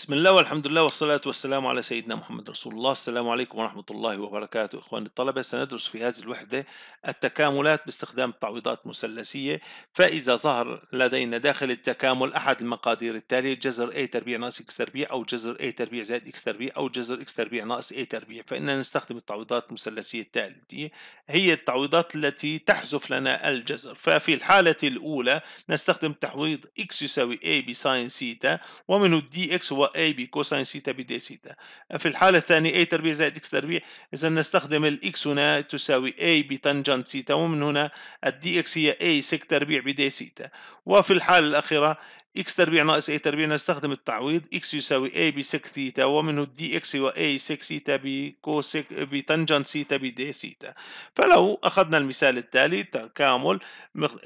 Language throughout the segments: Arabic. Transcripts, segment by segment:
بسم الله والحمد لله والصلاة والسلام على سيدنا محمد رسول الله السلام عليكم ورحمة الله وبركاته إخواني الطلبة سندرس في هذه الوحدة التكاملات باستخدام تعويضات مثلثية فإذا ظهر لدينا داخل التكامل أحد المقادير التالية جذر A تربيع ناقص X تربيع أو جذر A تربيع زائد X تربيع أو جذر X تربيع ناقص A تربيع فإننا نستخدم التعويضات المثلثية التالية هي التعويضات التي تحذف لنا الجذر ففي الحالة الأولى نستخدم تعويض X يساوي A بساين سيتا ومنه DX X هو A كوساين سيتا بدي سيتا في الحالة الثانية A تربيع زائد X تربيع إذا نستخدم ال X هنا تساوي A بتنجنت سيتا ومن هنا الدي DX هي A سك تربيع بدي سيتا وفي الحالة الأخيرة x تربيع ناقص a تربيع نستخدم التعويض x يساوي a بسك ثيتا ومنه دي x هو a سك ثيتا بكوسك بتنجنت ثيتا بدي ثيتا فلو أخذنا المثال التالي تكامل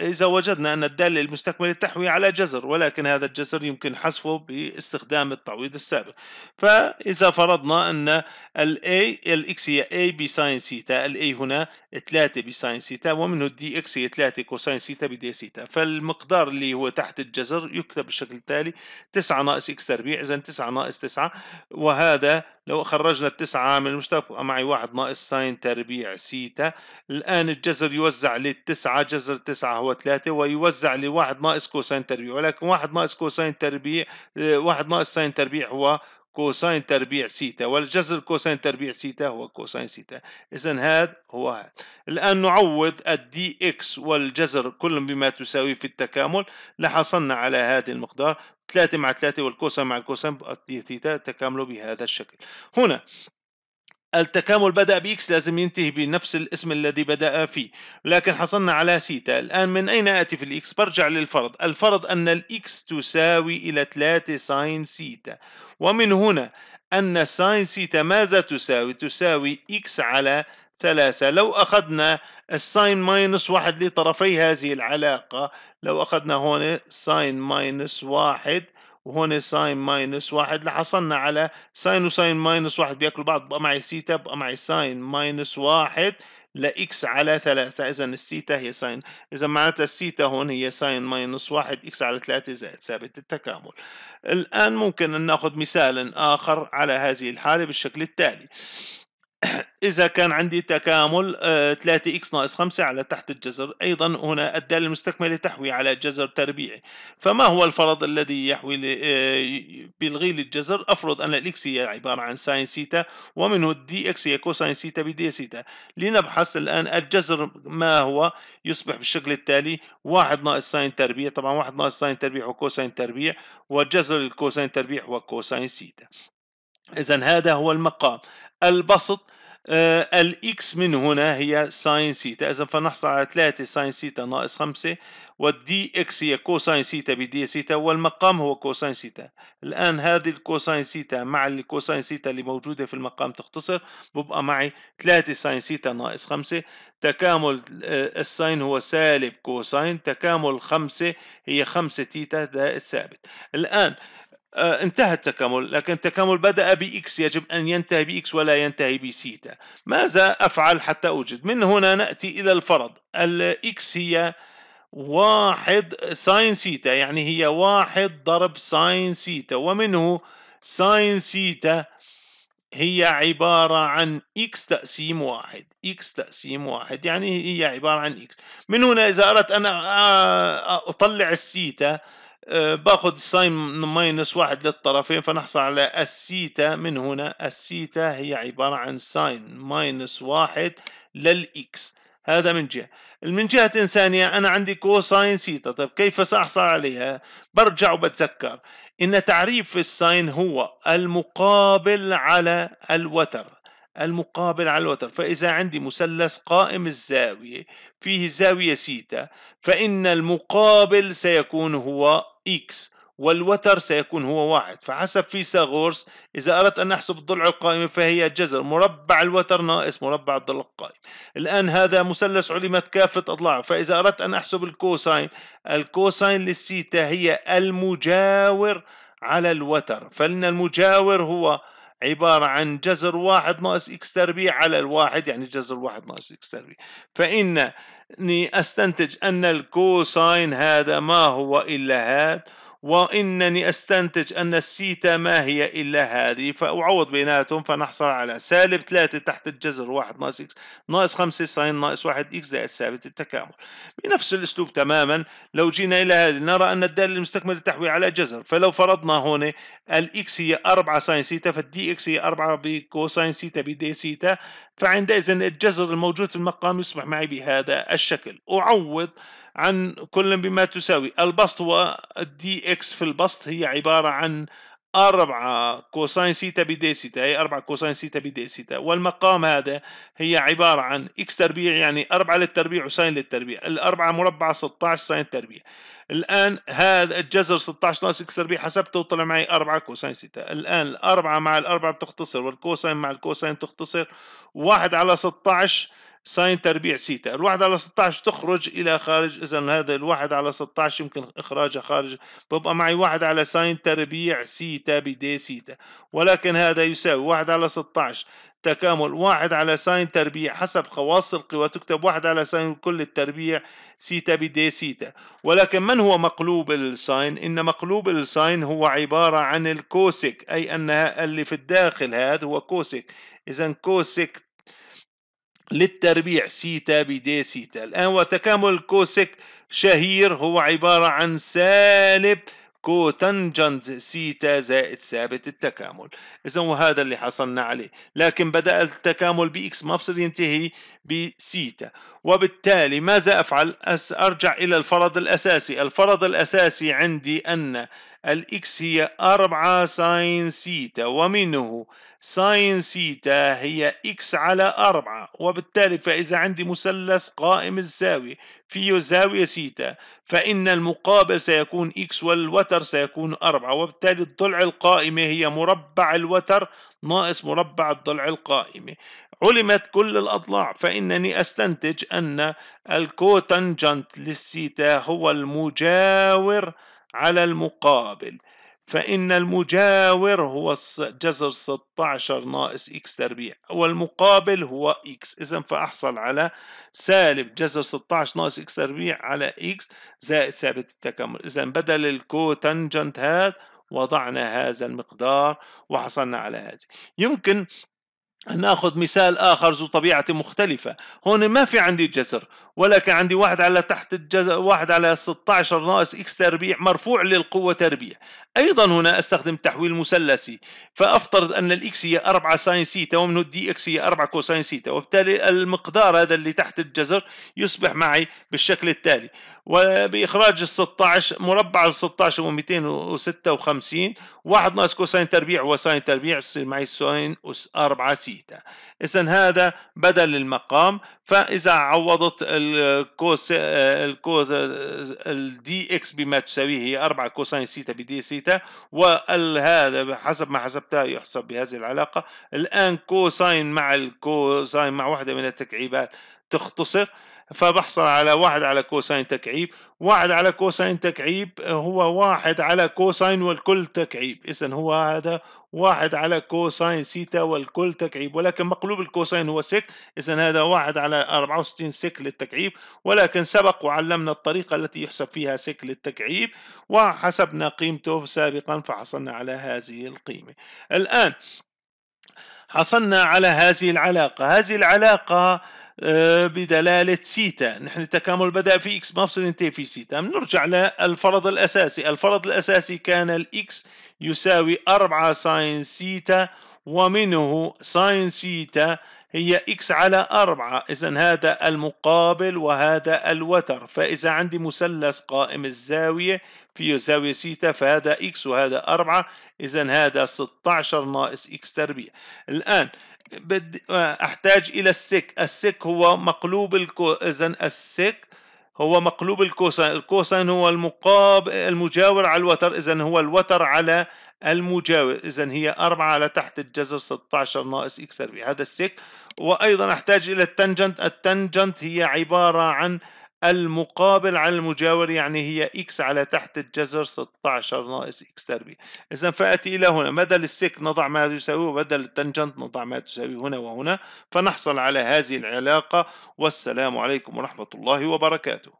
إذا وجدنا أن الدالة المستكملة تحوي على جزر ولكن هذا الجزر يمكن حذفه باستخدام التعويض السابق فإذا فرضنا أن ال a ال x هي a بساين ثيتا ال a هنا 3 بساين ثيتا ومنه الدي x هي 3 كوساين ثيتا بدي ثيتا فالمقدار اللي هو تحت الجزر يكتب يكتب بالشكل التالي 9 ناقص إكس تربيع إذا 9 ناقص 9 وهذا لو خرجنا التسعة من المشترك معي واحد ناقص ساين تربيع سيتا الآن الجذر يوزع للتسعة جذر تسعة هو ثلاثة ويوزع لواحد ناقص كوساين تربيع ولكن واحد ناقص كوساين تربيع آه، واحد ناقص ساين تربيع هو كوساين تربيع سيتا والجذر كوساين تربيع سيتا هو كوساين سيتا إذا هذا هو هذا الآن نعوض الدي إكس والجذر كل بما تساوي في التكامل لحصلنا على هذا المقدار 3 مع 3 والكوسين مع الكوسين تكامله تكاملوا بهذا الشكل هنا التكامل بدأ بإكس لازم ينتهي بنفس الاسم الذي بدأ فيه لكن حصلنا على سيتا الآن من أين آتي في الإكس برجع للفرض الفرض أن الإكس تساوي إلى 3 ساين سيتا ومن هنا أن ساين سيتا ماذا تساوي تساوي إكس على 3 لو أخذنا الساين ماينس واحد لطرفي هذه العلاقة لو أخذنا هون ساين ماينس واحد وهون ساين ماينس واحد لحصلنا على ساين وساين ماينس واحد بياكلوا بعض بقى معي سيتا بقى معي ساين ماينس واحد لإكس على ثلاثة إذا السيتا هي ساين إذا معناتها السيتا هون هي ساين ماينس واحد إكس على ثلاثة زائد ثابت التكامل الآن ممكن أن نأخذ مثال آخر على هذه الحالة بالشكل التالي إذا كان عندي تكامل 3 آه، إكس ناقص 5 على تحت الجذر أيضا هنا الدالة المستكملة تحوي على جذر تربيعي فما هو الفرض الذي يحوي آه، بيلغي لي الجذر أفرض أن الإكس هي عبارة عن ساين سيتا ومنه الدي إكس هي كوساين سيتا بدي سيتا لنبحث الآن الجذر ما هو يصبح بالشكل التالي 1 ناقص ساين تربيع طبعا 1 ناقص ساين تربيع وكوساين تربيع وجذر الكوساين تربيع هو كوساين سيتا إذا هذا هو المقام البسط آه، الإكس من هنا هي ساين سيتا إذا فنحصل على 3 ساين سيتا ناقص 5 والدي إكس هي كوساين سيتا بدي سيتا والمقام هو كوساين سيتا الآن هذه الكوساين سيتا مع الكوساين سيتا اللي موجودة في المقام تختصر ببقى معي 3 ساين سيتا ناقص 5 تكامل آه، الساين هو سالب كوساين تكامل 5 هي 5 تيتا ثابت الآن آه، انتهى التكامل لكن التكامل بدأ بإكس يجب أن ينتهي بإكس ولا ينتهي بسيتا ماذا أفعل حتى أوجد من هنا نأتي إلى الفرض الإكس هي واحد ساين سيتا يعني هي واحد ضرب ساين سيتا ومنه ساين سيتا هي عبارة عن إكس تقسيم واحد إكس تقسيم واحد يعني هي عبارة عن إكس من هنا إذا أردت أن أطلع السيتا أه، باخذ ساين ماينس واحد للطرفين فنحصل على السيتا من هنا السيتا هي عبارة عن ساين ماينس واحد للإكس هذا من جهة من جهة إنسانية أنا عندي كوساين سيتا طيب كيف سأحصل عليها برجع وبتذكر إن تعريف الساين هو المقابل على الوتر المقابل على الوتر فإذا عندي مثلث قائم الزاوية فيه زاوية سيتا فإن المقابل سيكون هو x والوتر سيكون هو واحد فحسب فيثاغورس إذا أردت أن نحسب الضلع القائمة فهي جذر مربع الوتر ناقص مربع الضلع القائم الآن هذا مثلث علمت كافة أضلاعه فإذا أردت أن أحسب الكوساين الكوساين للسيتا هي المجاور على الوتر فلن المجاور هو عبارة عن جذر واحد ناقص إكس تربيع على الواحد يعني جذر واحد ناقص إكس تربيع فإن أني أستنتج أن الكوساين هذا ما هو إلا هذا وإنني أستنتج أن السيتا ما هي إلا هذه فأعوض بيناتهم فنحصل على سالب 3 تحت الجذر 1 ناقص إكس ناقص 5 ساين ناقص 1 إكس زائد ثابت التكامل بنفس الأسلوب تماما لو جينا إلى هذه نرى أن الدالة المستكملة تحوي على جذر فلو فرضنا هون الإكس هي 4 ساين سيتا فالدي إكس هي 4 بكوساين سيتا بدي سيتا فعندئذ الجذر الموجود في المقام يصبح معي بهذا الشكل أعوض عن كل بما تساوي البسط و اكس في البسط هي عبارة عن أربعة كوساين سيتا بدي سيتا هي أربعة كوساين سيتا بدي سيتا والمقام هذا هي عبارة عن إكس تربيع يعني أربعة للتربيع وساين للتربيع الأربعة مربعة 16 ساين تربيع الآن هذا الجذر 16 ناقص إكس تربيع حسبته وطلع معي أربعة كوساين سيتا الآن الأربعة مع الأربعة بتختصر والكوساين مع الكوساين تختصر واحد على 16 ساين تربيع سيتا الواحد على 16 تخرج إلى خارج إذا هذا الواحد على 16 يمكن إخراجه خارج ببقى معي واحد على ساين تربيع سيتا بدي سيتا ولكن هذا يساوي واحد على 16 تكامل واحد على ساين تربيع حسب خواص القوى تكتب واحد على ساين كل التربيع سيتا بدي سيتا ولكن من هو مقلوب الساين إن مقلوب الساين هو عبارة عن الكوسك أي انها اللي في الداخل هذا هو كوسك إذا كوسك للتربيع سيتا بدي سيتا الآن وتكامل كوسك شهير هو عبارة عن سالب كوتنجنت سيتا زائد ثابت التكامل إذا وهذا اللي حصلنا عليه لكن بدأ التكامل بإكس ما بصير ينتهي بسيتا وبالتالي ماذا أفعل أرجع إلى الفرض الأساسي الفرض الأساسي عندي أن الإكس هي أربعة ساين سيتا ومنه ساين سيتا هي إكس على أربعة وبالتالي فإذا عندي مثلث قائم الزاوية فيه زاوية سيتا فإن المقابل سيكون إكس والوتر سيكون أربعة وبالتالي الضلع القائمة هي مربع الوتر ناقص مربع الضلع القائمة علمت كل الأضلاع فإنني أستنتج أن الكوتنجنت للسيتا هو المجاور على المقابل فإن المجاور هو جذر 16 ناقص إكس تربيع والمقابل هو إكس إذا فأحصل على سالب جذر 16 ناقص إكس تربيع على إكس زائد ثابت التكامل إذا بدل الكوتنجنت هذا وضعنا هذا المقدار وحصلنا على هذه يمكن ناخذ مثال اخر ذو طبيعه مختلفه هون ما في عندي جذر ولكن عندي واحد على تحت الجذر واحد على 16 ناقص اكس تربيع مرفوع للقوه تربيع ايضا هنا استخدم تحويل مثلثي فافترض ان الاكس هي 4 ساين سيتا ومنه الدي اكس هي 4 كوساين سيتا وبالتالي المقدار هذا اللي تحت الجذر يصبح معي بالشكل التالي وبإخراج ال 16 مربع ال 16 هو 256 واحد ناقص كوساين تربيع وساين تربيع بصير معي ساين أس 4 سيتا إذا هذا بدل المقام فإذا عوضت الكوس الكوس الدي إكس بما تساويه هي 4 كوساين سيتا بدي سيتا وهذا بحسب ما حسبتها يحسب بهذه العلاقة الآن كوساين مع الكوساين مع واحدة من التكعيبات تختصر فبحصل على واحد على كوساين تكعيب واحد على كوساين تكعيب هو واحد على كوساين والكل تكعيب إذا هو هذا واحد على كوساين سيتا والكل تكعيب ولكن مقلوب الكوساين هو سك إذا هذا واحد على 64 سك للتكعيب ولكن سبق وعلمنا الطريقة التي يحسب فيها سك للتكعيب وحسبنا قيمته سابقا فحصلنا على هذه القيمة الآن حصلنا على هذه العلاقة هذه العلاقة آه، بدلالة سيتا نحن التكامل بدأ في إكس ما بصير ينتهي في سيتا بنرجع للفرض الأساسي الفرض الأساسي كان الإكس يساوي 4 ساين سيتا ومنه ساين سيتا هي إكس على أربعة إذا هذا المقابل وهذا الوتر فإذا عندي مثلث قائم الزاوية فيه زاوية سيتا فهذا إكس وهذا أربعة إذا هذا 16 ناقص إكس تربيع الآن بدي أحتاج إلى السك السك هو مقلوب الكو إذا السك هو مقلوب الكوسين الكوسين هو المقاب المجاور على الوتر إذا هو الوتر على المجاور إذا هي 4 على تحت الجذر 16 ناقص إكس سلبي هذا السك وأيضا أحتاج إلى التانجنت التانجنت هي عبارة عن المقابل على المجاور يعني هي اكس على تحت الجذر 16 ناقص اكس تربيع إذا فأتي إلى هنا بدل السك نضع ما يساوي وبدل التنجنت نضع ما تساوي هنا وهنا فنحصل على هذه العلاقة والسلام عليكم ورحمة الله وبركاته